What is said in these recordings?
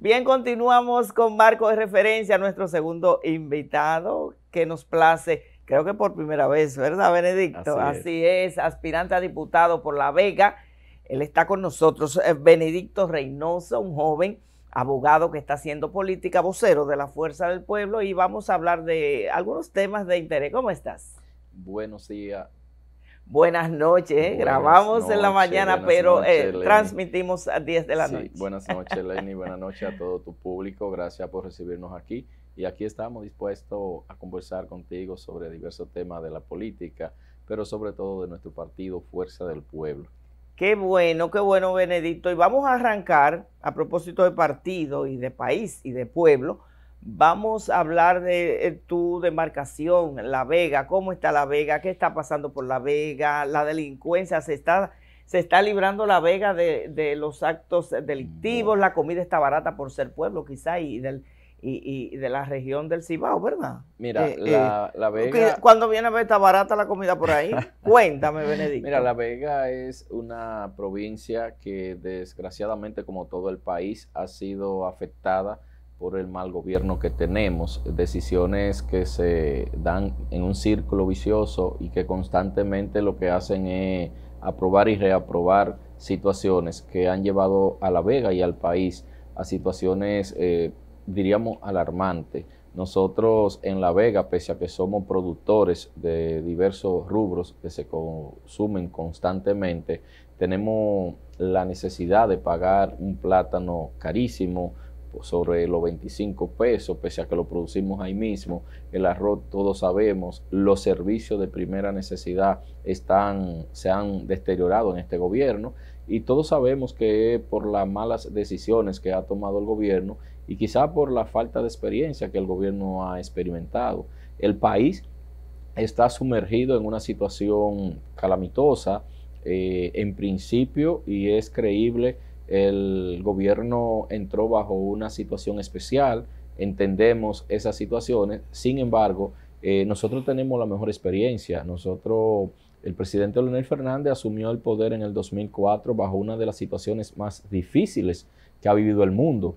Bien, continuamos con marco de referencia, nuestro segundo invitado, que nos place, creo que por primera vez, ¿verdad, Benedicto? Así, es. es. aspirante a diputado por La Vega. Él está con nosotros, eh, Benedicto Reynoso, un joven abogado que está haciendo política, vocero de la Fuerza del Pueblo, y vamos a hablar de algunos temas de interés. ¿Cómo estás? Buenos días, Buenas noches, ¿eh? grabamos en la mañana, pero eh, transmitimos a 10 de la noche. Buenas noches, Lenny, buenas noches a todo tu público, gracias por recibirnos aquí. Y aquí estamos dispuestos a conversar contigo sobre diversos temas de la política, pero sobre todo de nuestro partido Fuerza del Pueblo. Qué bueno, qué bueno, Benedicto. Y vamos a arrancar, a propósito de partido y de país y de pueblo, Vamos a hablar de eh, tu demarcación, La Vega. ¿Cómo está La Vega? ¿Qué está pasando por La Vega? La delincuencia se está, se está librando La Vega de, los actos delictivos. La comida está barata por ser pueblo, quizá, y del, y, y, de la región del Cibao, ¿verdad? Mira, eh, la, eh, Vega. Cuando viene a ver, está barata la comida por ahí. Cuéntame, Benedicto. Mira, La Vega es una provincia que, desgraciadamente, como todo el país, ha sido afectada por el mal gobierno que tenemos, decisiones que se dan en un círculo vicioso y que constantemente lo que hacen es aprobar y reaprobar situaciones que han llevado a La Vega y al país a situaciones, eh, diríamos, alarmantes. Nosotros en La Vega, pese a que somos productores de diversos rubros que se consumen constantemente, tenemos la necesidad de pagar un plátano carísimo, sobre los 25 pesos, pese a que lo producimos ahí mismo. El arroz, todos sabemos, los servicios de primera necesidad están, se han deteriorado en este gobierno y todos sabemos que por las malas decisiones que ha tomado el gobierno y quizá por la falta de experiencia que el gobierno ha experimentado, el país está sumergido en una situación calamitosa eh, en principio y es creíble el gobierno entró bajo una situación especial, entendemos esas situaciones, sin embargo, eh, nosotros tenemos la mejor experiencia. Nosotros, el presidente Leonel Fernández asumió el poder en el 2004 bajo una de las situaciones más difíciles que ha vivido el mundo.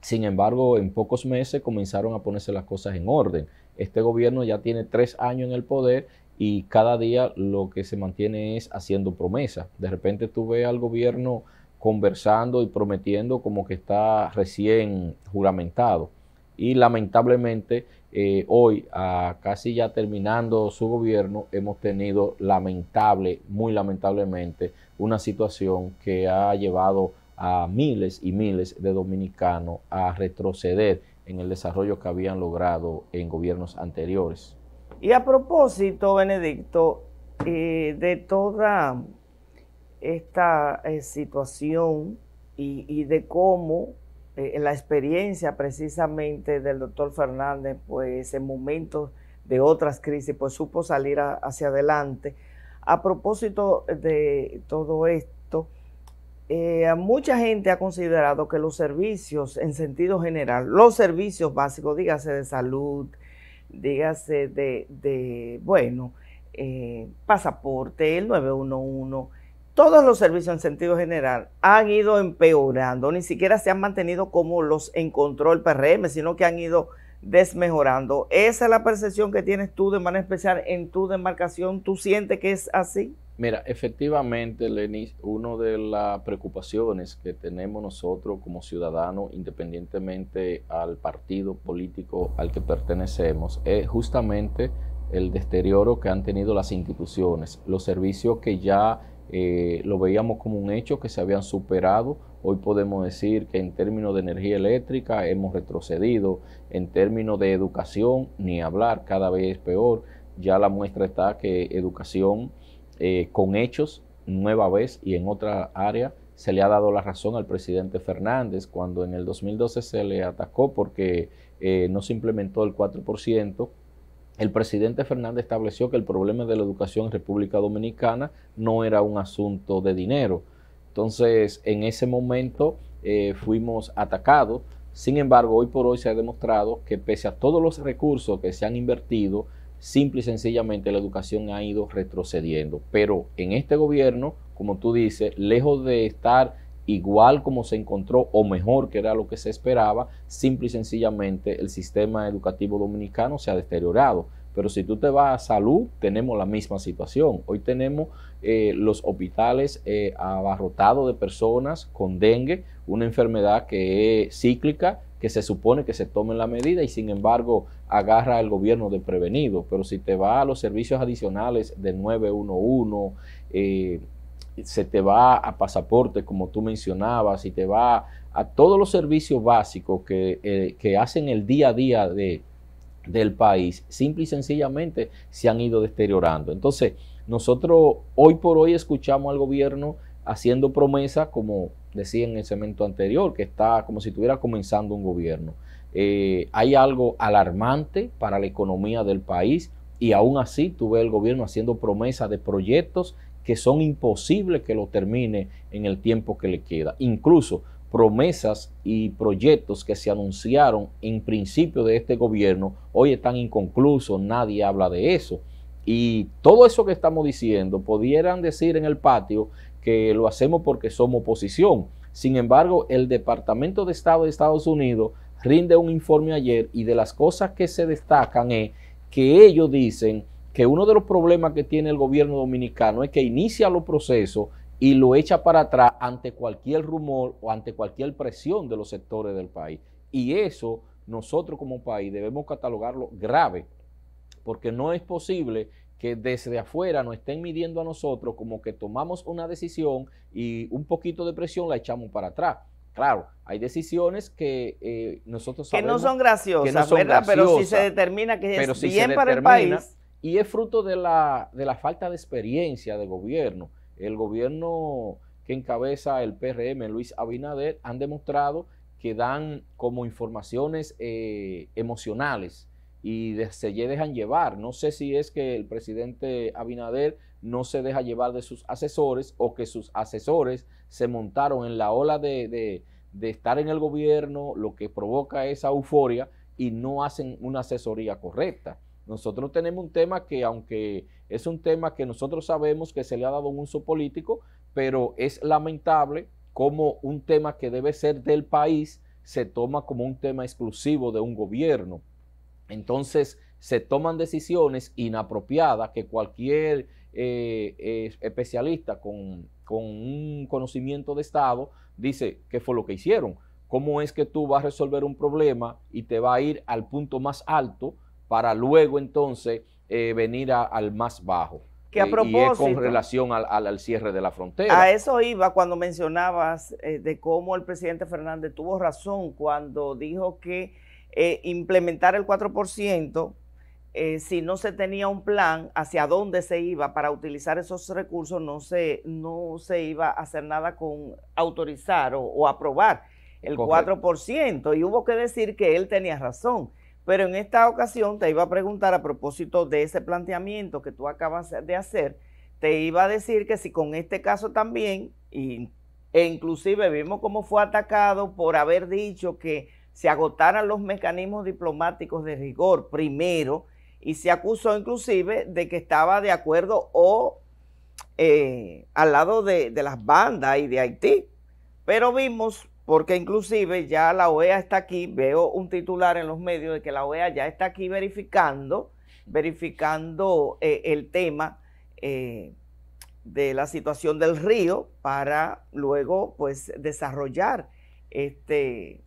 Sin embargo, en pocos meses comenzaron a ponerse las cosas en orden. Este gobierno ya tiene tres años en el poder y cada día lo que se mantiene es haciendo promesas. De repente tú ves al gobierno conversando y prometiendo como que está recién juramentado. Y lamentablemente eh, hoy, a casi ya terminando su gobierno, hemos tenido lamentable, muy lamentablemente, una situación que ha llevado a miles y miles de dominicanos a retroceder en el desarrollo que habían logrado en gobiernos anteriores. Y a propósito, Benedicto, eh, de toda esta eh, situación y, de cómo eh, la experiencia precisamente del doctor Fernández, pues en momentos de otras crisis, pues supo salir hacia adelante. A propósito de todo esto, eh, mucha gente ha considerado que los servicios, en sentido general, los servicios básicos, dígase de salud, dígase de, de bueno, pasaporte, el 911, todos los servicios en sentido general han ido empeorando, ni siquiera se han mantenido como los encontró el PRM, sino que han ido desmejorando. ¿Esa es la percepción que tienes tú de manera especial en tu demarcación? ¿Tú sientes que es así? Mira, efectivamente, Lenis, una de las preocupaciones que tenemos nosotros como ciudadanos, independientemente al partido político al que pertenecemos, es justamente el deterioro que han tenido las instituciones, los servicios que ya eh, lo veíamos como un hecho que se habían superado. Hoy podemos decir que en términos de energía eléctrica hemos retrocedido, en términos de educación, ni hablar, cada vez es peor. Ya la muestra está que educación eh, con hechos, nueva vez y en otra área, se le ha dado la razón al presidente Fernández cuando en el 2012 se le atacó porque eh, no se implementó el 4% el presidente Fernández estableció que el problema de la educación en República Dominicana no era un asunto de dinero. Entonces, en ese momento eh, fuimos atacados. Sin embargo, hoy por hoy se ha demostrado que pese a todos los recursos que se han invertido, simple y sencillamente la educación ha ido retrocediendo. Pero en este gobierno, como tú dices, lejos de estar igual como se encontró o mejor que era lo que se esperaba, simple y sencillamente el sistema educativo dominicano se ha deteriorado. Pero si tú te vas a salud, tenemos la misma situación. Hoy tenemos eh, los hospitales eh, abarrotados de personas con dengue, una enfermedad que es cíclica, que se supone que se tomen la medida y sin embargo agarra el gobierno de prevenido. Pero si te vas a los servicios adicionales de 911, eh, se te va a pasaporte, como tú mencionabas, y te va a todos los servicios básicos que, eh, que hacen el día a día de, del país, simple y sencillamente se han ido deteriorando. Entonces, nosotros hoy por hoy escuchamos al gobierno haciendo promesas, como decía en el cemento anterior, que está como si estuviera comenzando un gobierno. Eh, hay algo alarmante para la economía del país y aún así tú ves el gobierno haciendo promesas de proyectos que son imposibles que lo termine en el tiempo que le queda. Incluso promesas y proyectos que se anunciaron en principio de este gobierno hoy están inconclusos, nadie habla de eso. Y todo eso que estamos diciendo, pudieran decir en el patio que lo hacemos porque somos oposición. Sin embargo, el Departamento de Estado de Estados Unidos rinde un informe ayer y de las cosas que se destacan es que ellos dicen que uno de los problemas que tiene el gobierno dominicano es que inicia los procesos y lo echa para atrás ante cualquier rumor o ante cualquier presión de los sectores del país. Y eso nosotros como país debemos catalogarlo grave, porque no es posible que desde afuera nos estén midiendo a nosotros como que tomamos una decisión y un poquito de presión la echamos para atrás. Claro, hay decisiones que eh, nosotros sabemos que no son graciosas, ¿verdad? pero si se determina que es bien para el país y es fruto de la, de la falta de experiencia de gobierno. El gobierno que encabeza el PRM, Luis Abinader, han demostrado que dan como informaciones eh, emocionales y se dejan llevar. No sé si es que el presidente Abinader no se deja llevar de sus asesores o que sus asesores se montaron en la ola de estar en el gobierno, lo que provoca esa euforia y no hacen una asesoría correcta. Nosotros tenemos un tema que, aunque es un tema que nosotros sabemos que se le ha dado un uso político, pero es lamentable cómo un tema que debe ser del país se toma como un tema exclusivo de un gobierno. Entonces se toman decisiones inapropiadas que cualquier eh, especialista con, con un conocimiento de Estado dice qué fue lo que hicieron. ¿Cómo es que tú vas a resolver un problema y te va a ir al punto más alto? para luego entonces eh, venir al más bajo. Que a eh, y es con relación al, cierre de la frontera. A eso iba cuando mencionabas eh, de cómo el presidente Fernández tuvo razón cuando dijo que implementar el 4%, si no se tenía un plan hacia dónde se iba para utilizar esos recursos, no se, no se iba a hacer nada con autorizar o, aprobar el 4%. Y hubo que decir que él tenía razón. Pero en esta ocasión te iba a preguntar a propósito de ese planteamiento que tú acabas de hacer, te iba a decir que si con este caso también, e inclusive vimos cómo fue atacado por haber dicho que se agotaran los mecanismos diplomáticos de rigor primero, y se acusó inclusive de que estaba de acuerdo o eh, al lado de, de las bandas y de Haití. Pero vimos porque inclusive ya la OEA está aquí, veo un titular en los medios de que la OEA ya está aquí verificando, verificando eh, el tema eh, de la situación del río para luego pues desarrollar este,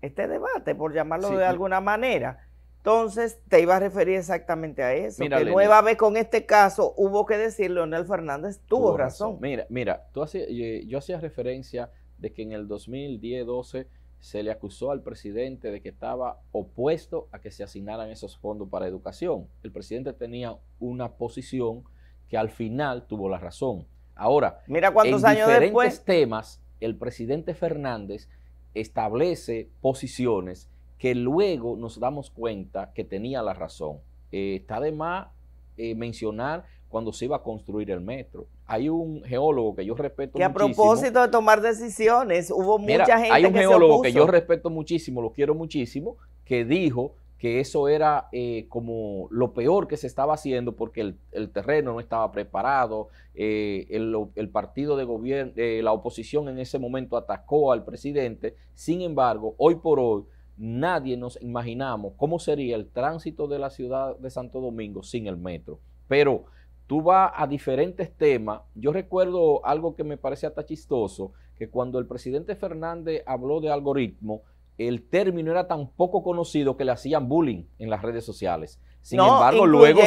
este debate, por llamarlo de alguna manera. Entonces, te iba a referir exactamente a eso. De nueva vez con este caso hubo que decir, Leonel Fernández tuvo, razón. Mira, mira, eh, yo hacía referencia de que en el 2010-12 se le acusó al presidente de que estaba opuesto a que se asignaran esos fondos para educación. El presidente tenía una posición que al final tuvo la razón. Ahora, Mira cuántos en años diferentes temas, el presidente Fernández establece posiciones que luego nos damos cuenta que tenía la razón. Eh, está de más eh, mencionar cuando se iba a construir el metro. Hay un geólogo que yo respeto muchísimo. Que a propósito de tomar decisiones, hubo mucha gente. que Hay un geólogo que yo respeto muchísimo, lo quiero muchísimo, que dijo que eso era eh, como lo peor que se estaba haciendo porque el, terreno no estaba preparado, eh, el, partido de gobierno, eh, la oposición en ese momento atacó al presidente, sin embargo, hoy por hoy nadie nos imaginamos cómo sería el tránsito de la ciudad de Santo Domingo sin el metro, pero tú vas a diferentes temas. Yo recuerdo algo que me parece hasta chistoso, que cuando el presidente Fernández habló de algoritmo, el término era tan poco conocido que le hacían bullying en las redes sociales. Sin embargo, luego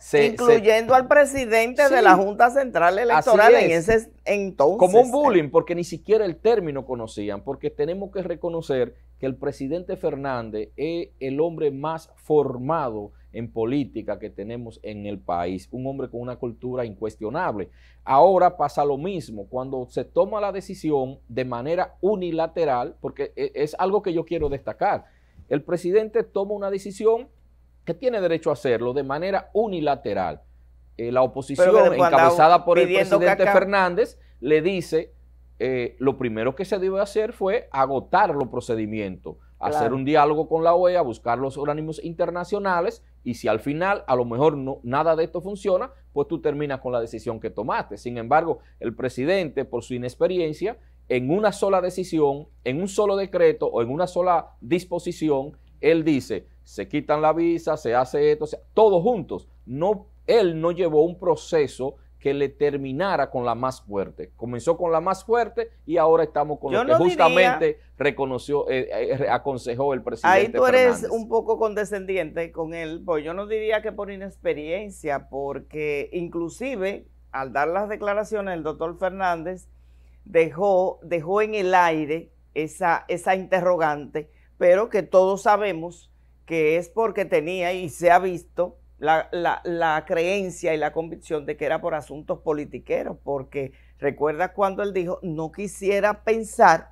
se, incluyendo al presidente de la Junta Central Electoral en ese entonces. Como un bullying, porque ni siquiera el término conocían, porque tenemos que reconocer que el presidente Fernández es el hombre más formado en política que tenemos en el país, un hombre con una cultura incuestionable. Ahora pasa lo mismo, cuando se toma la decisión de manera unilateral, porque e-, es algo que yo quiero destacar, el presidente toma una decisión que tiene derecho a hacerlo de manera unilateral. Eh, la oposición, encabezada por el presidente Fernández, le dice, eh, lo primero que se debe hacer fue agotar los procedimientos, hacer un diálogo con la OEA, buscar los organismos internacionales y si al final a lo mejor no, nada de esto funciona, pues tú terminas con la decisión que tomaste. Sin embargo, el presidente, por su inexperiencia, en una sola decisión, en un solo decreto o en una sola disposición, él dice, se quitan la visa, se hace esto, todos juntos. No, él no llevó un proceso que le terminara con la más fuerte. Comenzó con la más fuerte y ahora estamos con lo que justamente reconoció, eh, eh, aconsejó el presidente. Ahí tú eres un poco condescendiente con él, pues yo no diría que por inexperiencia, porque inclusive al dar las declaraciones el doctor Fernández dejó, dejó en el aire esa, esa interrogante, pero que todos sabemos que es porque tenía y se ha visto la, creencia y la convicción de que era por asuntos politiqueros, porque recuerda cuando él dijo, no quisiera pensar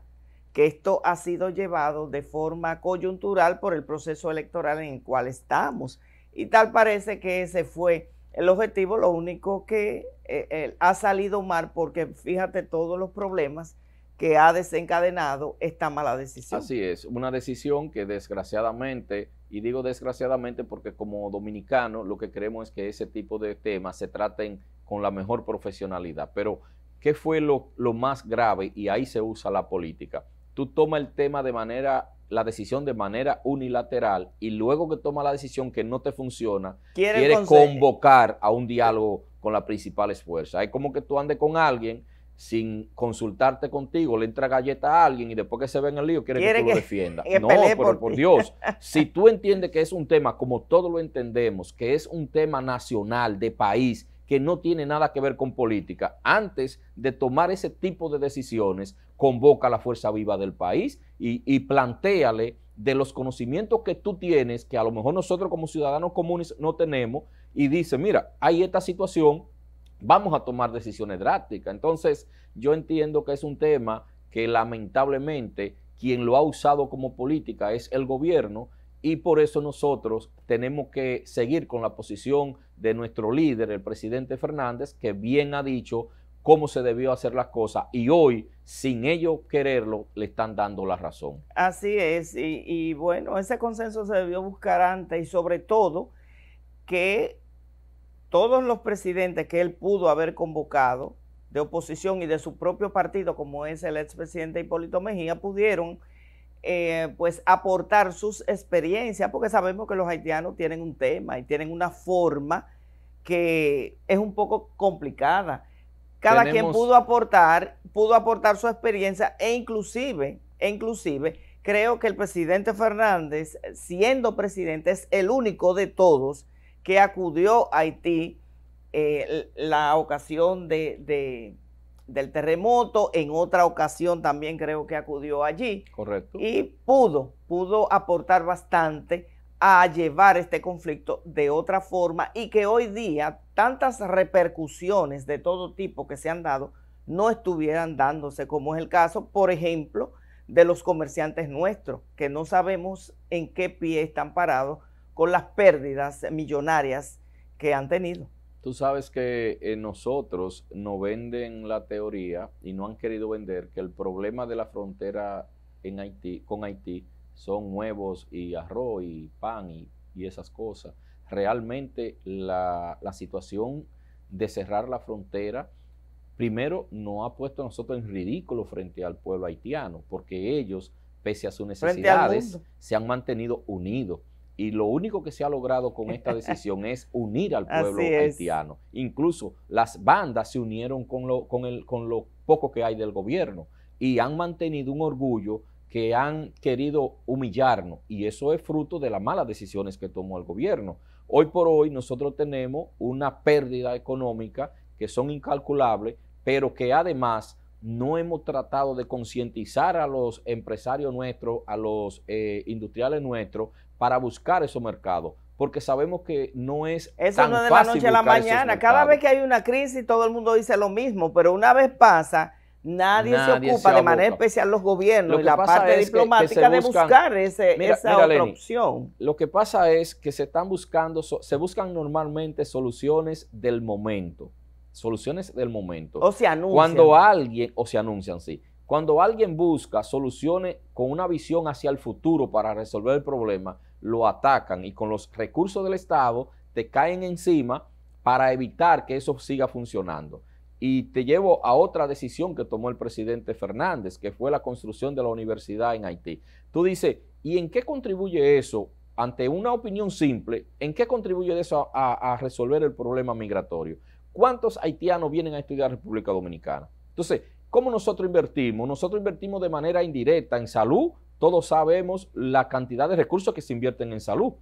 que esto ha sido llevado de forma coyuntural por el proceso electoral en el cual estamos. Y tal parece que ese fue el objetivo, lo único que eh, eh, ha salido mal, porque fíjate todos los problemas que ha desencadenado esta mala decisión. Así es, una decisión que desgraciadamente y digo desgraciadamente porque como dominicano lo que queremos es que ese tipo de temas se traten con la mejor profesionalidad. Pero, ¿qué fue lo, más grave? Y ahí se usa la política. Tú tomas el tema de manera la decisión de manera unilateral y luego que toma la decisión que no te funciona, quieres convocar a un diálogo con la principal fuerza. Es como que tú andes con alguien sin consultarte contigo, le entra galleta a alguien y después que se ve en el lío quiere, que tú lo defiendas. no, pero por, Dios, si tú entiendes que es un tema, como todos lo entendemos, que es un tema nacional, de país, que no tiene nada que ver con política, antes de tomar ese tipo de decisiones, convoca a la fuerza viva del país y, y planteale de los conocimientos que tú tienes, que a lo mejor nosotros como ciudadanos comunes no tenemos, y dice, mira, hay esta situación, vamos a tomar decisiones drásticas. Entonces, yo entiendo que es un tema que lamentablemente quien lo ha usado como política es el gobierno y por eso nosotros tenemos que seguir con la posición de nuestro líder, el presidente Fernández, que bien ha dicho cómo se debió hacer las cosas y hoy, sin ellos quererlo, le están dando la razón. Así es, y, bueno, ese consenso se debió buscar antes y sobre todo que todos los presidentes que él pudo haber convocado de oposición y de su propio partido, como es el expresidente Hipólito Mejía, pudieron eh, pues aportar sus experiencias, porque sabemos que los haitianos tienen un tema y tienen una forma que es un poco complicada. Cada quien pudo aportar, pudo aportar su experiencia e inclusive, e inclusive creo que el presidente Fernández, siendo presidente, es el único de todos que acudió a Haití eh, la ocasión de, del terremoto, en otra ocasión también creo que acudió allí. Correcto. Y pudo, pudo aportar bastante a llevar este conflicto de otra forma y que hoy día tantas repercusiones de todo tipo que se han dado no estuvieran dándose, como es el caso, por ejemplo, de los comerciantes nuestros, que no sabemos en qué pie están parados con las pérdidas millonarias que han tenido. Tú sabes que eh, nosotros no venden la teoría y no han querido vender que el problema de la frontera en Haití, con Haití son huevos y arroz y pan y, esas cosas. Realmente la, la, situación de cerrar la frontera, primero, no ha puesto a nosotros en ridículo frente al pueblo haitiano, porque ellos, pese a sus necesidades, se han mantenido unidos. Y lo único que se ha logrado con esta decisión es unir al pueblo haitiano. Incluso las bandas se unieron con lo, con, con poco que hay del gobierno y han mantenido un orgullo que han querido humillarnos y eso es fruto de las malas decisiones que tomó el gobierno. Hoy por hoy nosotros tenemos una pérdida económica que son incalculables, pero que además no hemos tratado de concientizar a los empresarios nuestros, a los eh, industriales nuestros, para buscar esos mercados, porque sabemos que no es Eso no es de la noche a la mañana. Cada vez que hay una crisis todo el mundo dice lo mismo, pero una vez pasa, nadie, se ocupa de manera especial los gobiernos y la parte diplomática de buscar esa otra opción. Lo que pasa es que se están buscando, se buscan normalmente soluciones del momento, soluciones del momento. O se anuncian. Cuando alguien, o se anuncian, sí. Cuando alguien busca soluciones con una visión hacia el futuro para resolver el problema, lo atacan y con los recursos del Estado te caen encima para evitar que eso siga funcionando. Y te llevo a otra decisión que tomó el presidente Fernández, que fue la construcción de la universidad en Haití. Tú dices, ¿y en qué contribuye eso ante una opinión simple, ¿en qué contribuye eso a, resolver el problema migratorio? ¿Cuántos haitianos vienen a estudiar República Dominicana? Entonces, ¿cómo nosotros invertimos? Nosotros invertimos de manera indirecta en salud todos sabemos la cantidad de recursos que se invierten en salud.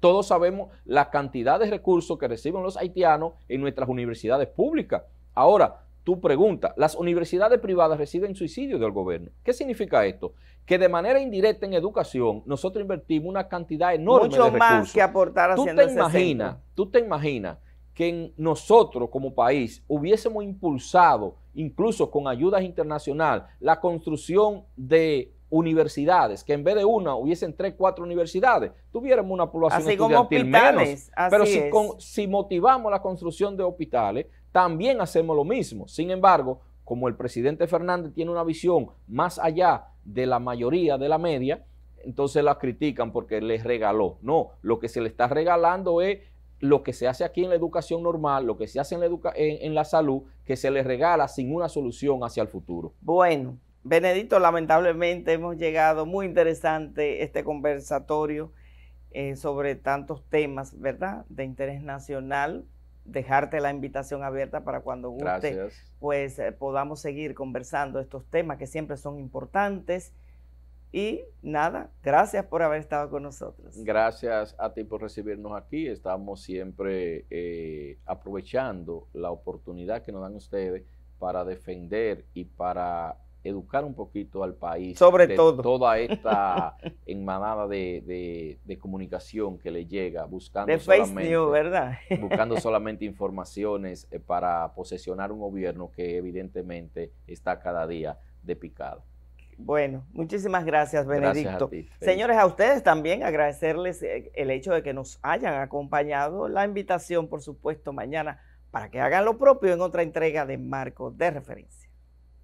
Todos sabemos la cantidad de recursos que reciben los haitianos en nuestras universidades públicas. Ahora, tu pregunta, las universidades privadas reciben suicidio del gobierno. ¿Qué significa esto? Que de manera indirecta en educación nosotros invertimos una cantidad enorme de recursos. Mucho más que aportar a ¿Tú te tú te imaginas que nosotros como país hubiésemos impulsado, incluso con ayudas internacionales, la construcción de universidades, que en vez de una hubiesen tres, cuatro universidades, tuviéramos una población así como menos. Pero si, si motivamos la construcción de hospitales, también hacemos lo mismo. Sin embargo, como el presidente Fernández tiene una visión más allá de la mayoría de la media, entonces la critican porque les regaló. No, lo que se le está regalando es lo que se hace aquí en la educación normal, lo que se hace en la, en la salud, que se le regala sin una solución hacia el futuro. Bueno, Benedito, lamentablemente hemos llegado muy interesante este conversatorio eh, sobre tantos temas, ¿verdad? De interés nacional. Dejarte la invitación abierta para cuando guste, pues eh, podamos seguir conversando estos temas que siempre son importantes. Y nada, gracias por haber estado con nosotros. Gracias a ti por recibirnos aquí. Estamos siempre eh, aprovechando la oportunidad que nos dan ustedes para defender y para educar un poquito al país sobre todo toda esta enmanada de, de, comunicación que le llega buscando de solamente ¿verdad? buscando solamente informaciones eh, para posesionar un gobierno que evidentemente está cada día de picado. Bueno, muchísimas gracias, Benedicto. Señores, a ustedes también agradecerles eh, el hecho de que nos hayan acompañado. La invitación, por supuesto, mañana para que hagan lo propio en otra entrega de Marco de Referencia.